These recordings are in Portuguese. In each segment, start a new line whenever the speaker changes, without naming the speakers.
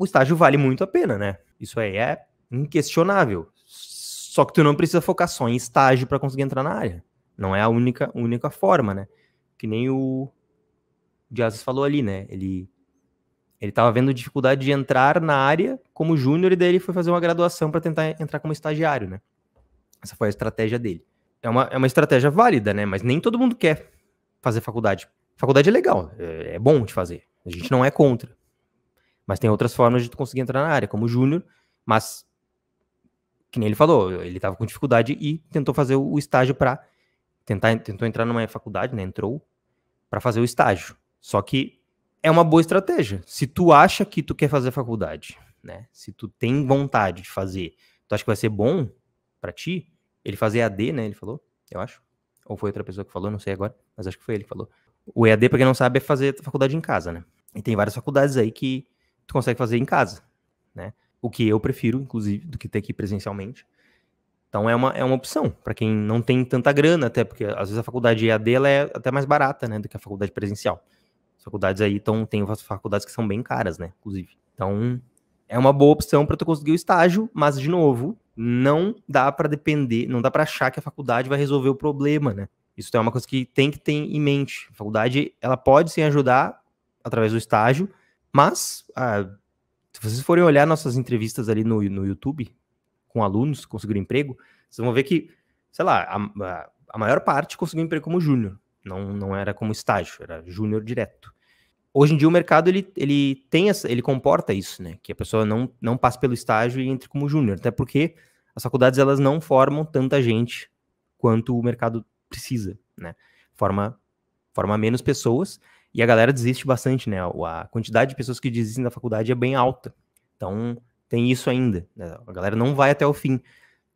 o estágio vale muito a pena, né? Isso aí é inquestionável. Só que tu não precisa focar só em estágio para conseguir entrar na área. Não é a única, única forma, né? Que nem o Dias falou ali, né? Ele ele estava vendo dificuldade de entrar na área como júnior e daí ele foi fazer uma graduação para tentar entrar como estagiário, né? Essa foi a estratégia dele. É uma, é uma estratégia válida, né? Mas nem todo mundo quer fazer faculdade. Faculdade é legal, é, é bom de fazer. A gente não é contra. Mas tem outras formas de tu conseguir entrar na área, como júnior, mas que nem ele falou, ele estava com dificuldade e tentou fazer o estágio para tentar tentou entrar numa faculdade, né, entrou para fazer o estágio. Só que é uma boa estratégia. Se tu acha que tu quer fazer faculdade, né? Se tu tem vontade de fazer, tu acha que vai ser bom para ti, ele fazer AD, né, ele falou? Eu acho. Ou foi outra pessoa que falou, não sei agora, mas acho que foi ele que falou. O EAD, para quem não sabe, é fazer faculdade em casa, né? E tem várias faculdades aí que tu consegue fazer em casa, né? O que eu prefiro, inclusive, do que ter que ir presencialmente. Então é uma, é uma opção para quem não tem tanta grana, até porque às vezes a faculdade EAD ela é até mais barata, né, do que a faculdade presencial. As faculdades aí então tem faculdades que são bem caras, né, inclusive. Então é uma boa opção para tu conseguir o estágio, mas de novo, não dá para depender, não dá para achar que a faculdade vai resolver o problema, né? Isso é uma coisa que tem que ter em mente. A faculdade, ela pode sim ajudar através do estágio, mas, ah, se vocês forem olhar nossas entrevistas ali no, no YouTube, com alunos que conseguiram emprego, vocês vão ver que, sei lá, a, a maior parte conseguiu emprego como júnior. Não, não era como estágio, era júnior direto. Hoje em dia o mercado ele, ele tem essa, ele comporta isso, né? Que a pessoa não, não passa pelo estágio e entre como júnior, até porque as faculdades elas não formam tanta gente quanto o mercado precisa, né? Forma forma menos pessoas e a galera desiste bastante, né? A quantidade de pessoas que desistem da faculdade é bem alta. Então, tem isso ainda. Né? A galera não vai até o fim.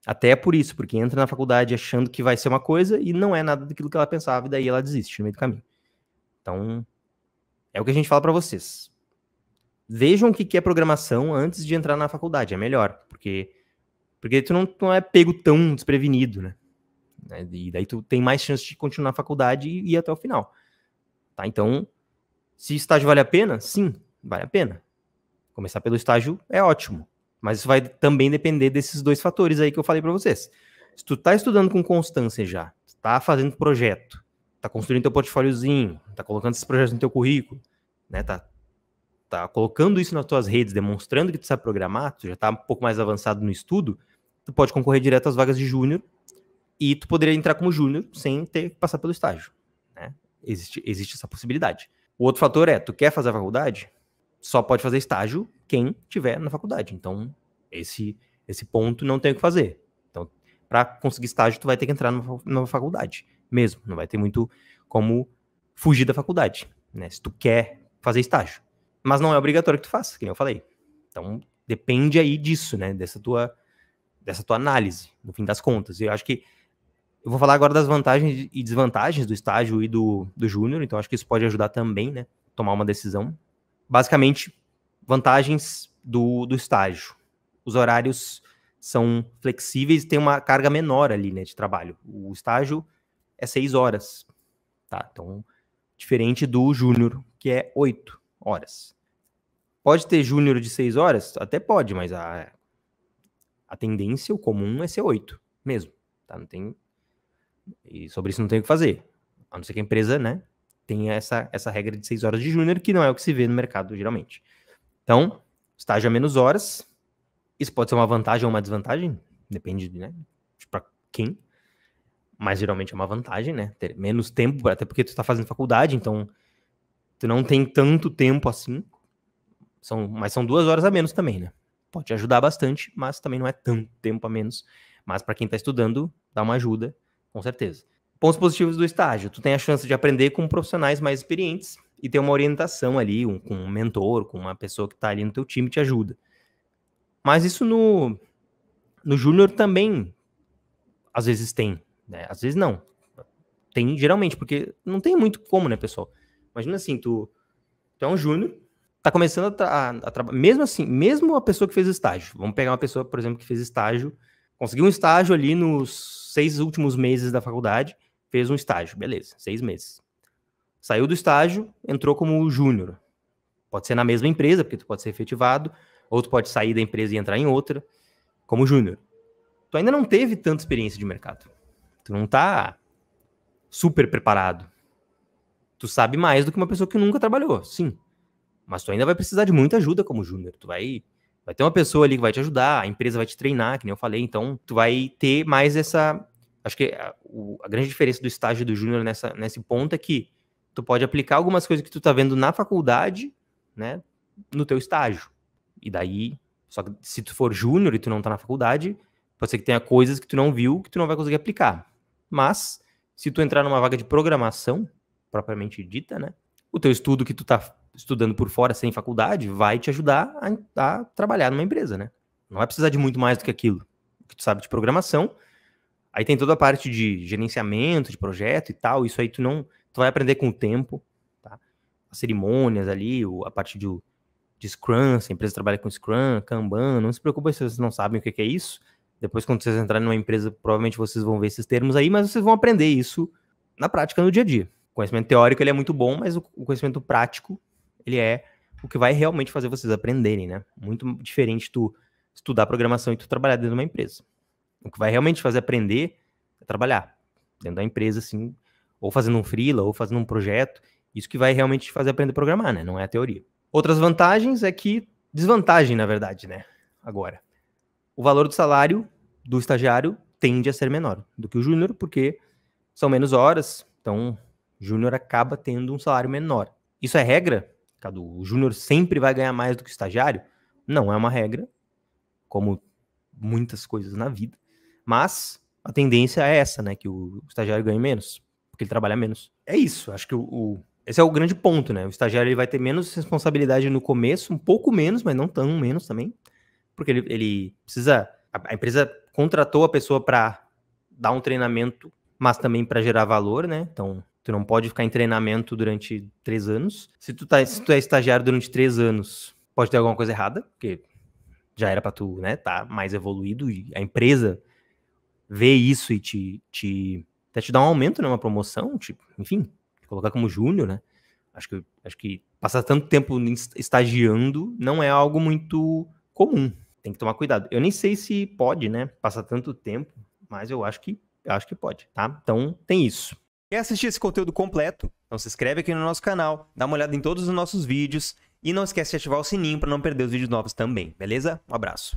Até é por isso, porque entra na faculdade achando que vai ser uma coisa e não é nada daquilo que ela pensava, e daí ela desiste no meio do caminho. Então, é o que a gente fala para vocês. Vejam o que é programação antes de entrar na faculdade, é melhor, porque porque tu não, tu não é pego tão desprevenido, né? E daí tu tem mais chance de continuar a faculdade e ir até o final. Tá? Então, se estágio vale a pena, sim, vale a pena. Começar pelo estágio é ótimo, mas isso vai também depender desses dois fatores aí que eu falei para vocês. Se tu tá estudando com constância já, tá fazendo projeto, tá construindo teu portfóliozinho, tá colocando esses projetos no teu currículo, né, tá tá colocando isso nas tuas redes, demonstrando que tu sabe programar, tu já tá um pouco mais avançado no estudo, tu pode concorrer direto às vagas de júnior e tu poderia entrar como júnior sem ter que passar pelo estágio. Existe, existe essa possibilidade. O outro fator é, tu quer fazer a faculdade? Só pode fazer estágio quem tiver na faculdade. Então, esse esse ponto não tem o que fazer. Então, para conseguir estágio, tu vai ter que entrar numa, numa faculdade mesmo. Não vai ter muito como fugir da faculdade, né? Se tu quer fazer estágio. Mas não é obrigatório que tu faça, que nem eu falei. Então, depende aí disso, né? Dessa tua, dessa tua análise, no fim das contas. Eu acho que eu vou falar agora das vantagens e desvantagens do estágio e do, do júnior, então acho que isso pode ajudar também, né? Tomar uma decisão. Basicamente, vantagens do, do estágio. Os horários são flexíveis e tem uma carga menor ali, né, de trabalho. O estágio é seis horas, tá? Então, diferente do júnior, que é oito horas. Pode ter júnior de seis horas? Até pode, mas a, a tendência, o comum é ser oito mesmo, tá? Não tem e sobre isso não tem o que fazer. A não ser que a empresa, né, tenha essa, essa regra de 6 horas de júnior, que não é o que se vê no mercado geralmente. Então, estágio a menos horas. Isso pode ser uma vantagem ou uma desvantagem, depende, né, para quem. Mas geralmente é uma vantagem, né? Ter menos tempo, até porque tu está fazendo faculdade, então tu não tem tanto tempo assim. São, mas são duas horas a menos também, né? Pode ajudar bastante, mas também não é tanto tempo a menos. Mas para quem está estudando, dá uma ajuda com certeza. Pontos positivos do estágio: tu tem a chance de aprender com profissionais mais experientes e ter uma orientação ali, um, com um mentor, com uma pessoa que está ali no teu time te ajuda. Mas isso no, no júnior também, às vezes tem, né? Às vezes não. Tem geralmente, porque não tem muito como, né, pessoal? Imagina assim, tu, tu é um júnior, tá começando a, a, a trabalhar, mesmo assim, mesmo a pessoa que fez estágio, vamos pegar uma pessoa, por exemplo, que fez estágio Conseguiu um estágio ali nos seis últimos meses da faculdade, fez um estágio, beleza, seis meses. Saiu do estágio, entrou como júnior. Pode ser na mesma empresa, porque tu pode ser efetivado, ou tu pode sair da empresa e entrar em outra, como júnior. Tu ainda não teve tanta experiência de mercado. Tu não tá super preparado. Tu sabe mais do que uma pessoa que nunca trabalhou, sim. Mas tu ainda vai precisar de muita ajuda como júnior. Tu vai Vai ter uma pessoa ali que vai te ajudar, a empresa vai te treinar, que nem eu falei, então tu vai ter mais essa. Acho que a, o, a grande diferença do estágio do júnior nessa, nesse ponto é que tu pode aplicar algumas coisas que tu tá vendo na faculdade, né, no teu estágio. E daí, só que se tu for júnior e tu não tá na faculdade, pode ser que tenha coisas que tu não viu que tu não vai conseguir aplicar. Mas, se tu entrar numa vaga de programação, propriamente dita, né, o teu estudo que tu tá estudando por fora, sem faculdade, vai te ajudar a, a trabalhar numa empresa, né? Não vai precisar de muito mais do que aquilo. que tu sabe de programação, aí tem toda a parte de gerenciamento, de projeto e tal, isso aí tu não... Tu vai aprender com o tempo, tá? As cerimônias ali, a parte de, de Scrum, se a empresa trabalha com Scrum, Kanban, não se preocupe se vocês não sabem o que é isso. Depois, quando vocês entrarem numa empresa, provavelmente vocês vão ver esses termos aí, mas vocês vão aprender isso na prática, no dia a dia. O conhecimento teórico ele é muito bom, mas o conhecimento prático ele é o que vai realmente fazer vocês aprenderem, né? Muito diferente tu estudar programação e tu trabalhar dentro de uma empresa. O que vai realmente fazer aprender é trabalhar dentro da empresa, assim, ou fazendo um freela, ou fazendo um projeto. Isso que vai realmente fazer aprender a programar, né? Não é a teoria. Outras vantagens é que desvantagem, na verdade, né? Agora, o valor do salário do estagiário tende a ser menor do que o júnior, porque são menos horas, então júnior acaba tendo um salário menor. Isso é regra? Cadu, o júnior sempre vai ganhar mais do que o estagiário? Não é uma regra, como muitas coisas na vida, mas a tendência é essa, né? Que o estagiário ganhe menos, porque ele trabalha menos. É isso, acho que o, o esse é o grande ponto, né? O estagiário ele vai ter menos responsabilidade no começo, um pouco menos, mas não tão menos também, porque ele, ele precisa. A, a empresa contratou a pessoa para dar um treinamento, mas também para gerar valor, né? Então, Tu não pode ficar em treinamento durante três anos. Se tu, tá, se tu é estagiário durante três anos, pode ter alguma coisa errada, porque já era para tu, né, tá mais evoluído e a empresa vê isso e te, te até te dá um aumento, né, uma promoção, tipo, enfim, colocar como júnior, né? Acho que acho que passar tanto tempo estagiando não é algo muito comum. Tem que tomar cuidado. Eu nem sei se pode, né, passar tanto tempo, mas eu acho que eu acho que pode, tá? Então tem isso. Quer é assistir esse conteúdo completo? Então se inscreve aqui no nosso canal, dá uma olhada em todos os nossos vídeos e não esquece de ativar o sininho para não perder os vídeos novos também, beleza? Um abraço.